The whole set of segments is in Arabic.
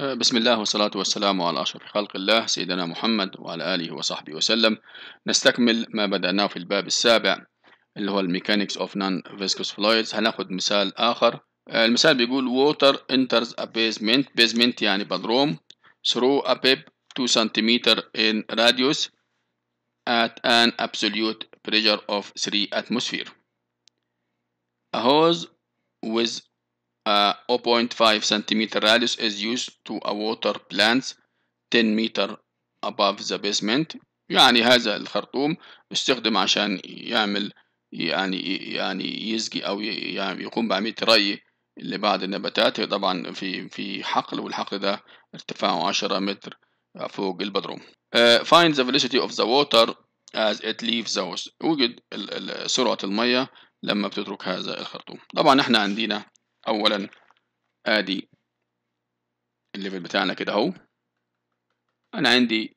آه، بسم الله والصلاة والسلام على أشرف خلق الله سيدنا محمد وعلى آله وصحبه وسلم نستكمل ما بدأناه في الباب السابع اللي هو الميكانيكس اوف نون فيسكوس فلويدز هناخد مثال آخر آه، المثال بيقول water enters a basement basement يعني بدروم through a pipe 2 سنتيمتر in radius at an absolute pressure of 3 atmosphere a hose with A 0.5 cm radius is used to a water plant 10 meter above the basement يعني هذا الخرطوم استخدم عشان يعمل يعني يعني يسقي او يعني يقوم بعملية ري لبعض النباتات طبعا في في حقل والحقل ده ارتفاعه 10 متر فوق البدروم. Uh, find the velocity of the water as it leaves the house. وجد سرعة المية لما بتترك هذا الخرطوم. طبعا احنا عندنا اولا ادي الليفل بتاعنا كده اهو انا عندي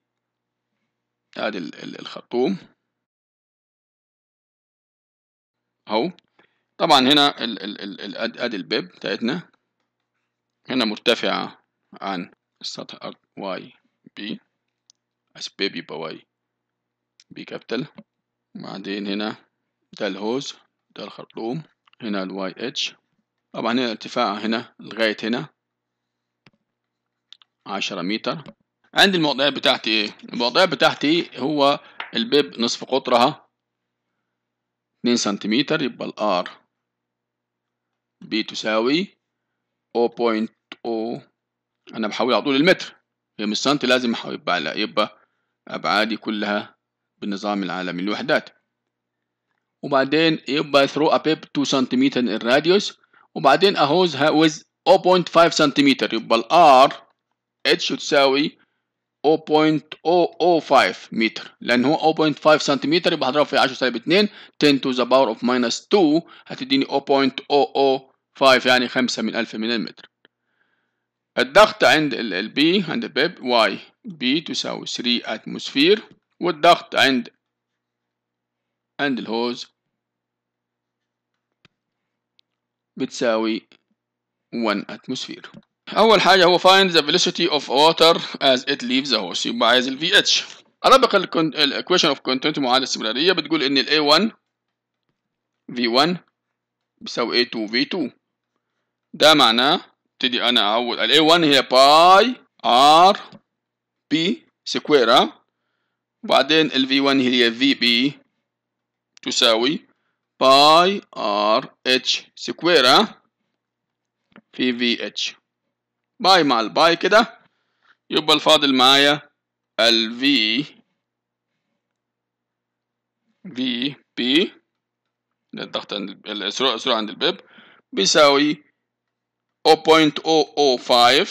ادي الخرطوم اهو طبعا هنا ال ال ال ادي البيب بتاعتنا هنا مرتفعة عن السطح الارض واي بي اس بيب يبقى واي بي كابتل وبعدين هنا ده الهوز ده الخرطوم هنا الواي اتش طبعا هنا ارتفاعها هنا لغاية هنا عشرة متر عندي المعطيات بتاعتي ايه المعطيات بتاعتي هو البيب نصف قطرها اتنين سنتيمتر يبقى الار بي تساوي 0.0 انا بحاول على طول المتر هي مش سنتي لازم يبقى لا يبقى ابعادي كلها بالنظام العالمي للوحدات وبعدين يبقى ثرو ا بيب 2 سنتيمتر الراديوس وبعدين اهوزها with 0.5 سنتيمتر يبقى R H تساوي 0.005 متر لان هو 0.5 سنتيمتر يبقى هضرب في 10 سالب 2 10 to the power of minus 2 هتديني 0.005 يعني 5 من 1000 ملم الضغط عند B عند البيب Y B تساوي 3 اتموسفير والضغط عند عند الهوز بتساوي 1 اتموسفير اول حاجه هو find the velocity of water as it leaves the horse يبقى عايز ال VH اربق equation of content معادله استمراريه بتقول ان ال A1 V1 بيساوي A2 V2 ده معناه ابتدي انا اعوض ال A1 هي باي R B سكوير وبعدين ال V1 هي VB تساوي باي ار اتش سكوير في في اتش باي مع الباي كده يبقى الفاضل معايا ال في في بي الضغط عند السرعة السرعة عند الباب بيساوي 0.005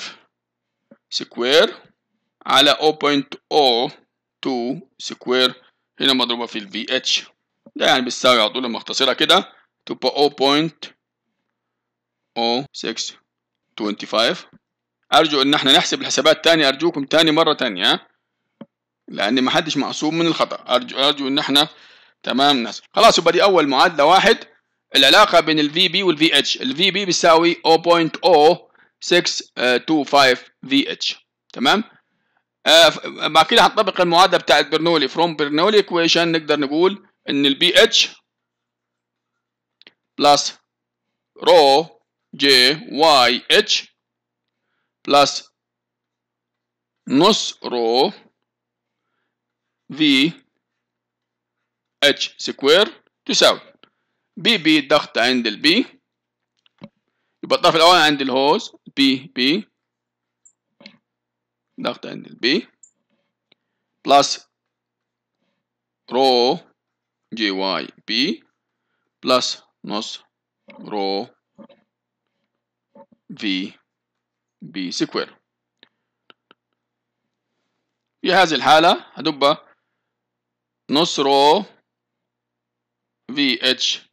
سكوير على 0.02 سكوير هنا مضروبة في ال VH ده يعني بتساوي لما اختصرها كده تبقى 0.0625 أرجو إن احنا نحسب الحسابات تاني أرجوكم تاني مرة تانية لأن محدش معصوم من الخطأ أرجو أرجو إن احنا تمام ناس خلاص يبقى دي أول معادلة واحد العلاقة بين ال VB وال VH ال VB بيساوي 0.0625 آه، VH تمام آه، بعد كده هنطبق المعادله بتاعت برنولي فروم برنولي ايكويشن نقدر نقول ان البي اتش بلس رو جي واي اتش بلس نص رو في اتش سكوير تساوي بي بي ضغط عند البي يبقى الطرف الاول عند الهوز بي بي ضغط عند البي بلس رو جي واي بي بلس نص رو في بي سكوير في هذه الحالة هدب نص رو في اتش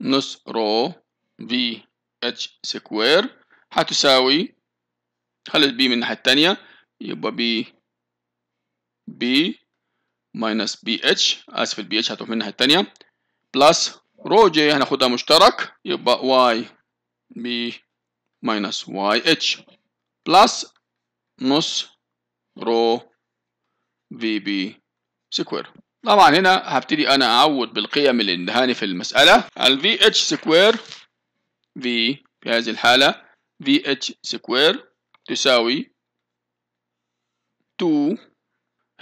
نص رو في اتش سكوير هتساوي خلي البي من الناحية التانية يبقى بي بي ماينس بي اتش اسف البي اتش هتروح منها الثانيه بلس رو جي هناخدها مشترك يبقى واي بي ماينس واي اتش بلس نص رو في بي سكوير طبعا هنا هبتدي انا اعوض بالقيم اللي اندهاني في المساله ال في اتش سكوير في في هذه الحاله في اتش سكوير تساوي 2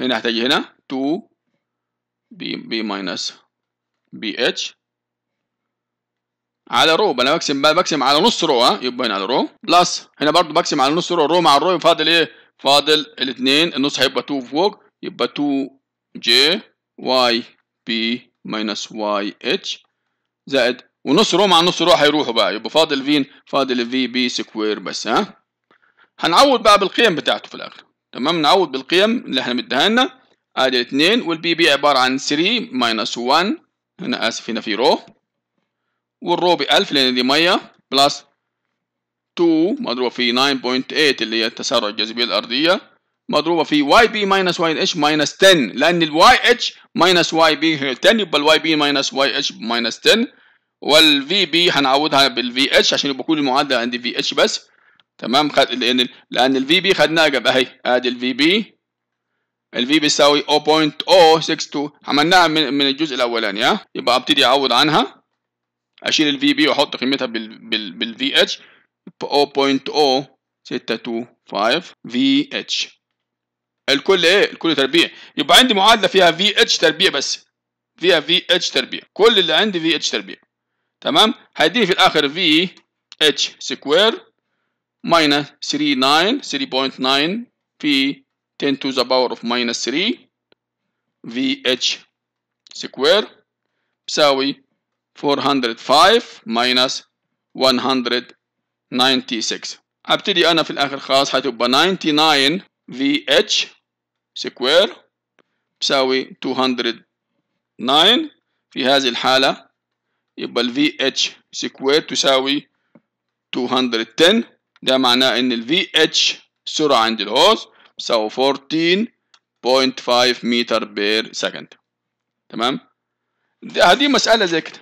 هنا احتاج هنا 2 بي بي ماينس بي اتش على رو انا بقسم بقسم على نص رو ها يبقى هنا على رو بلس هنا برضو بقسم على نص رو الرو مع الرو فاضل ايه فاضل الاثنين النص هيبقى 2 فوق يبقى 2 جي واي بي ماينس واي اتش زائد ونص رو مع نص رو هيروحوا بقى يبقى فاضل فين فاضل في بي سكوير بس ها هنعوض بقى بالقيم بتاعته في الاخر تمام نعوض بالقيم اللي احنا مديها لنا ادي الاثنين والبي بي عباره عن 3 ماينس 1 هنا اسف هنا في رو والرو ب 1000 لان دي ميه بلس 2 مضروبه في 9.8 اللي هي تسارع الجاذبيه الارضيه مضروبه في واي بي ماينس واي اتش ماينس 10 لان الواي اتش ماينس واي بي هي 10 يبقى الواي بي ماينس واي اتش ماينس 10 والفي بي هنعوضها بالفي اتش عشان يبقى كل المعادله عندي في اتش بس تمام خد... لان لان الفي بي خدناها قبل اهي ادي الفي بي الفي بيساوي 0.062 عملناها من, من الجزء الاولاني ها يبقى ابتدي اعوض عنها اشيل الفي بي واحط قيمتها بال بال بالفي اتش 0.0625 في اتش الكل ايه الكل تربيع يبقى عندي معادله فيها في اتش تربيع بس فيها في اتش تربيع كل اللي عندي في اتش تربيع تمام هيديني في الاخر في اتش سكوير minus 39 3.9 في 10 to the power of minus 3 V H square بساوي 405 minus 196 أبتدي أنا في الآخر خلاص هتبقى 99 V H square بساوي 209 في هذه الحالة يبقى ال H square تساوي 210 ده معناه ان ال VH السرعة عند الهوز بتساوي 14.5 متر بير سكند تمام هذه مسألة زي كده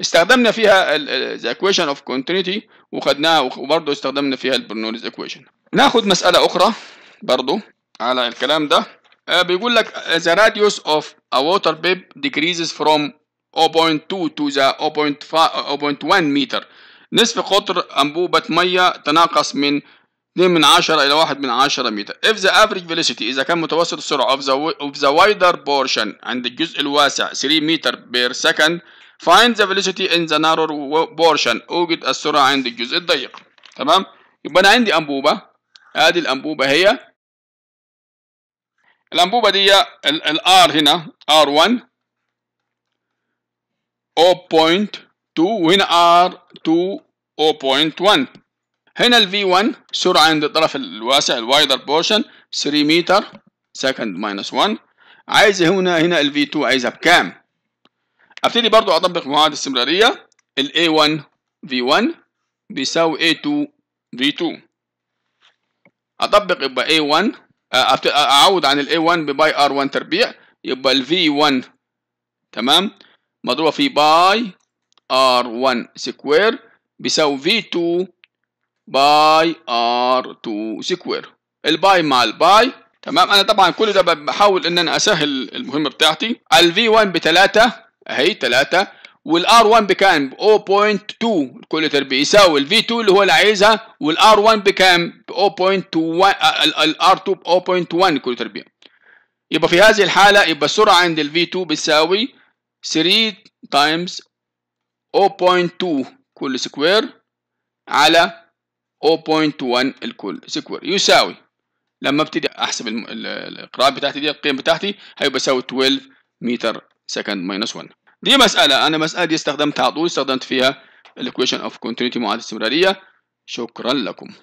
استخدمنا فيها the equation of continuity وخدناها وبرضه استخدمنا فيها البرنوليز equation ناخد مسألة أخرى برضه على الكلام ده آه، بيقول لك the radius of a water pipe decreases from 0.2 to the 0.1 meter نصف قطر أنبوبة مية تناقص من 2 من 10 إلى 1 من 10 متر. If the average velocity إذا كان متوسط السرعة of the, of the wider portion عند الجزء الواسع 3 متر per second find the velocity in the narrow portion أوجد السرعة عند الجزء الضيق. تمام؟ يبقى أنا عندي أنبوبة هذه الأنبوبة هي الأنبوبة دي الـ R هنا R1 0. 2 وهنا R 2.0.1 هنا ال V1 سرعة عند الطرف الواسع wider بورشن 3 متر سكند ماينس 1 عايز هنا هنا ال V2 عايزها بكام؟ ابتدي برضو اطبق معادلة استمرارية ال A1 V1 بيساوي A2 V2 اطبق يبقى A1 آه، آه، اعوض عن ال A1 بباي R1 تربيع يبقى ال V1 تمام مضروبة في باي R1 سكوير بيساوي V2 باي R2 سكوير الباي مع الباي تمام انا طبعا كل ده بحاول ان انا اسهل المهمه بتاعتي ال v 1 ب 3 اهي 3 وال r 1 بكام ب 0.2 كل تربيع يساوي ال v 2 اللي هو اللي عايزها وال r 1 بكام ب آه، ال r 2 ب 0.1 كل تربيع يبقى في هذه الحاله يبقى السرعه عند ال v 2 بتساوي 3 تايمز 0.2 كل سكوير على 0.1 الكل سكوير يساوي لما ابتدي احسب القراءة بتاعتي دي القيم بتاعتي هيبقى يساوي 12 متر سكند ماينس 1 دي مسألة أنا مسألة دي استخدمتها على طول استخدمت فيها الايكويشن اوف كونتينيتي معادلة الاستمرارية شكرا لكم